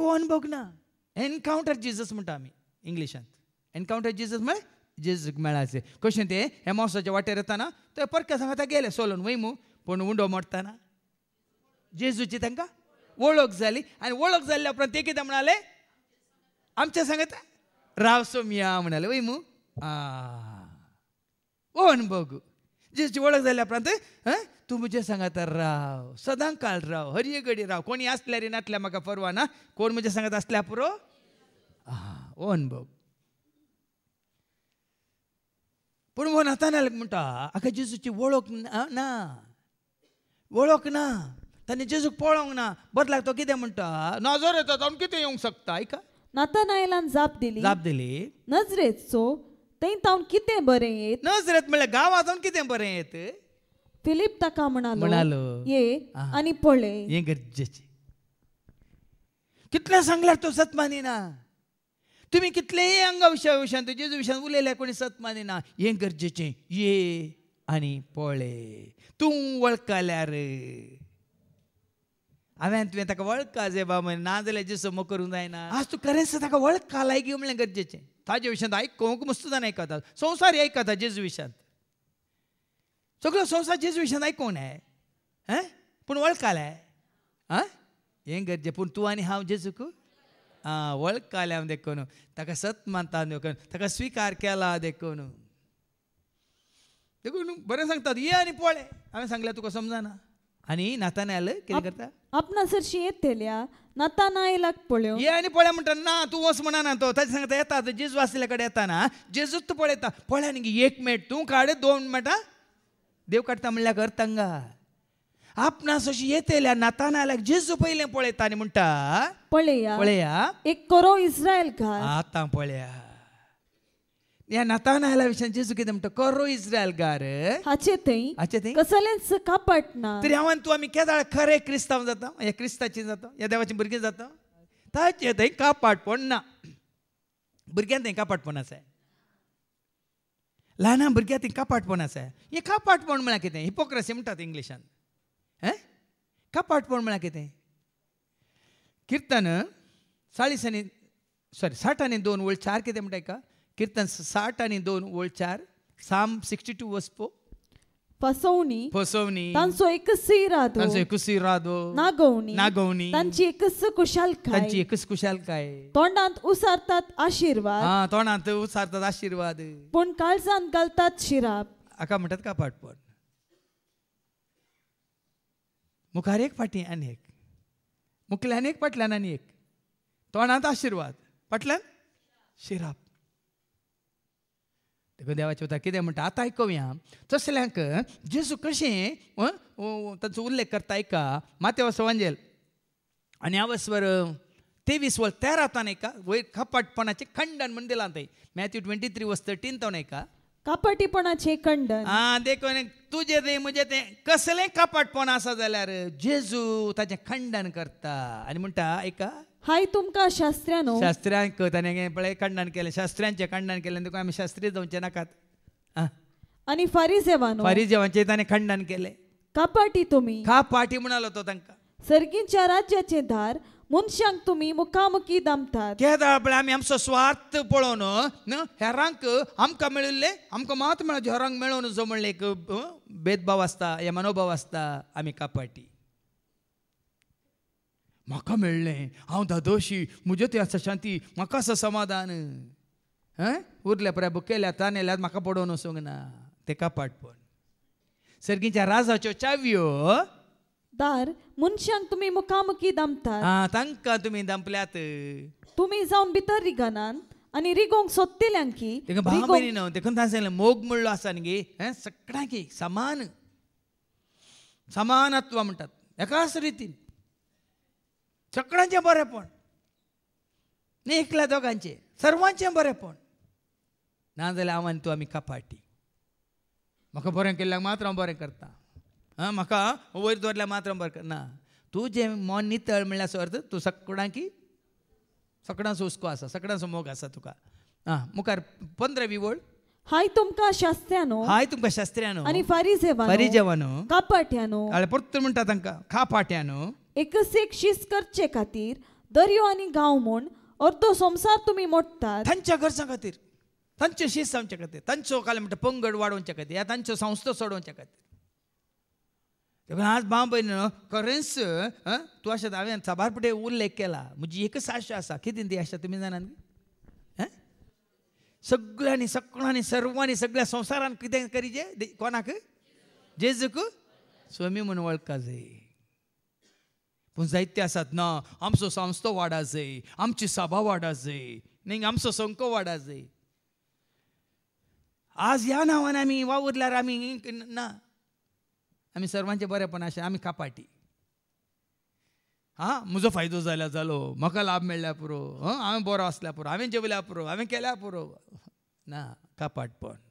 Goan बघ ना encounter Jesus म्हणटा आमी इंग्लिशांत एनकावंटर जिजस म्हळ्यार जेजूक मेळाचे कशें ते हे मोसाच्या वाटेर येताना ते परके सांगता गेले सोलून वय पण उंडो मोडटाना जेजूची तांकां वळख जाली आनी वळख जाल्ल्या उपरांत ते कितें म्हणाले आमचे राव रावसो मिया म्हणाले वय मु आ जी ओळख झाल्या प्रांत तू मुझे सांगता राव काल राव हरिये गडी राव कोणी असल्या रे नाटल्या म्हाका परवा ना कोण म्हणजे सांगत असल्या पुरो हां ओन बघ पूण म्हण ना म्हणटा आका जेजूची ओळख ना ओळख ना ताणें जेजूक पळोवंक ना बदलाक तो कितें म्हणटा नजर येता जाऊन कितें येवंक शकता ऐका आयका नातानायलान जाप दिली जाप दिली नजरेचो तेंत हांव कितें बरें येत नजरेत म्हणल्यार गांवांत हांव कितें बरें येत फिलीप ताका म्हणालो म्हणालो ये आनी पळय हे गरजेचे कितले सांगल्यार तो सत ना तुम्ही कितलेय अंगा विशया विशयान जेजू विशयान उलयल्या कोणी सत ना हे गरजेचें ये आनी पळय तूं वळखल्यार हांवें तुवें ताका वळखा जे बाबा ना जाल्यार जे समो करूंक जायना आज तूं खरेंच ताका वळखा लायगी म्हणलें गरजेचें ताजे विशयांत आयकूंक मस्त जाण आयकता संवसार आयकता जेजू विशयांत सगळो संवसार जेजू विशयांत आयकूंक जाय हैं पूण वळखाले आं हें गरजे पूण तूं आनी हांव जेजूक आं वळखाले हांव देखून ताका सत मानता देखून ताका स्विकार केला देखून देखून बरें सांगतात ये आनी पळय हांवें सांगलें तुका समजना आलं केलं करता अपना सर शेत थेल्या नतानायलाक पळ्यो ये आणि पळ्या म्हणटा ना तू वस म्हणा ना तो त्याच्या सांगता येता जेजू आसले कडेन येता ना जेजूच तूं पळयता पळ्या न्ही एक मेट तू काड दोन मेटां देव काढता म्हणल्यार कर तंगा आपणास अशी येतेल्या नातानायलाक जेजू पयलें पळयता आनी म्हणटा पळया पळया एक करो इस्रायल का आतां पळया या नातानाला विषयांचे सुखी तुमचं करो इस्रायल गार हाचे ते हाचे ते कसलेन सका पटना तर यावन तू आम्ही केदा खरे ख्रिस्ताव जातो या ख्रिस्ताची जातो या देवाचे बुरगे जातो ताचे ते कापाट पाट पडना बुरग्यां ते का पाट पडना से लाना बुरग्यां कापाट का पाट पडना से ये का पाट पड मला केते हिपोक्रेसी म्हणता इंग्लिशन हे कापाट पाट पड मला केते कीर्तन 40 सॉरी 60 दोन 2 चार 4 केते म्हणता कीर्तन साठ आणि दोन ओळ चार साम सिक्स्टी टू वस्पो फसवणी फसवणी तांचो एकसी राधो तांचो एकसी राधो नागवणी नागवणी तांची एकच कुशाल काय तांची एकस कुशाल काय तोंडांत उसारतात आशीर्वाद हा तोंडांत उसारतात आशीर्वाद पण काळजांत घालतात शिराप आका म्हणतात का पाठपण मुखार एक फाटी आणि एक मुखल्यान एक फाटल्यान आनी एक तोंडांत आशीर्वाद फाटल्यान शिराप देखून देवाचे उतर कितें म्हणटा आतां आयकुया तसल्यांक जेजू कशें ताचो उल्लेख करता आयका मातेवा सवांजेल आनी हांव स्वर तेवीस वर्स तेरा तान एका वयर कपाटपणाचे खंडन म्हण दिलां थंय Matthew twenty three verse thirteen तावन एका कपाटीपणाचे खंडन आ देखून तुजे ते म्हणजे ते कसलें कपाटपण आसा जाल्यार जेजू ताचें खंडन करता आनी म्हणटा एका हाय तुमकां शास्त्र्यानो शास्त्र्यांक ताणें पळय खंडन केलें शास्त्र्यांचे खंडन केलें तुका आम्ही शास्त्री जाऊचे नाकात आं आणि फारी जेवांचे ताणें खंडन केलें कापाटी तुम्ही कापाटी म्हणालो तो तांकां सर्गींच्या राज्याचे धार मनशांक तुम्ही मुखामुखी दामतात केदा पळय आम्ही आमचो स्वार्थ पळोवन न हेरांक आमकां मेळिल्ले आमकां मात मेळो हेरांक मेळोवन जो म्हणलें एक भेदभाव आसता हे मनोभाव आसता आम्ही कापाटी म्हाका मेळ्ळें हांव धादोशी म्हज्यो ते आसा शांती म्हाका आसा समाधान हं उरल्या पऱ्या तान येल्यात म्हाका पडोवन वसूंक ना तेका पाटपण सर्गीच्या राजाच्यो चावयो दार मनशांक तुमी मुखामुखी दामतात आं तांकां तुमी दामपल्यात तुमी जावन भितर रिगनान आनी रिगोंक सोदतेल्यांक की तेका न्हू देखून सांगलें मोग म्हणलो आसा न्ही हें सगळ्यांक समान समानत्व म्हणटात एकाच रितीन सगळ्यांचे बरेपण नाही एकल्या दोघांचे सर्वांचे बरेपण ना जाल्यार हांव आनी तूं आमी कापाटी म्हाका बरें केल्ल्याक मात्र हांव बरें करता आं म्हाका वयर दवरल्यार मात्र हांव बरें करना तूं जें मोन नितळ म्हणल्यार सो तूं सगळ्यांकी सगळ्यांचो हुस्को आसा सगळ्यांचो मोग आसा तुका आं मुखार पंदरा विवळ हाय तुमकां न्हू हाय तुमकां न्हू आनी फारी फारिजेवानो फारिजेवानो कापाट्यानो परतून म्हणटा तांकां न्हू एकसेक शीस करचे खातीर दर्यो आनी गांव म्हूण अर्दो संसार तुमी मोडटा तांच्या घरच्या खातीर तांच्यो शीस जावचे खातीर तांचो काल म्हणटा पंगड वाडोवचे खातीर या तांच्यो संस्थो सोडोवचे खातीर देखून आज भाव भयण खरेंच तूं अशें हांवें साबार पटे उल्लेख केला म्हजी एकच आशा आसा कितें ती आशा तुमी जाणात सगळ्यांनी सगळ्यांनी सर्वांनी सगळ्या संवसारान कितें करीचे कोणाक जेजूक स्वामी म्हणून वळखा जाय पूण जायते आसात ना आमचो संस्थो वाडा जाय आमची सभा वाडा जाय नाही आमचो संको वाडा जाय आज ह्या नांवान आमी वावुरल्यार आमी ना आमी सर्वांचे बरेपण अशें आमी कापाटी हां म्हजो फायदो जाल्यार जालो म्हाका लाभ मेळ्ळ्या पुरो हां हांवें बरो आसल्या पुरो हांवें जेवल्या पुरो हांवें केल्या पुरो ना कापाटपण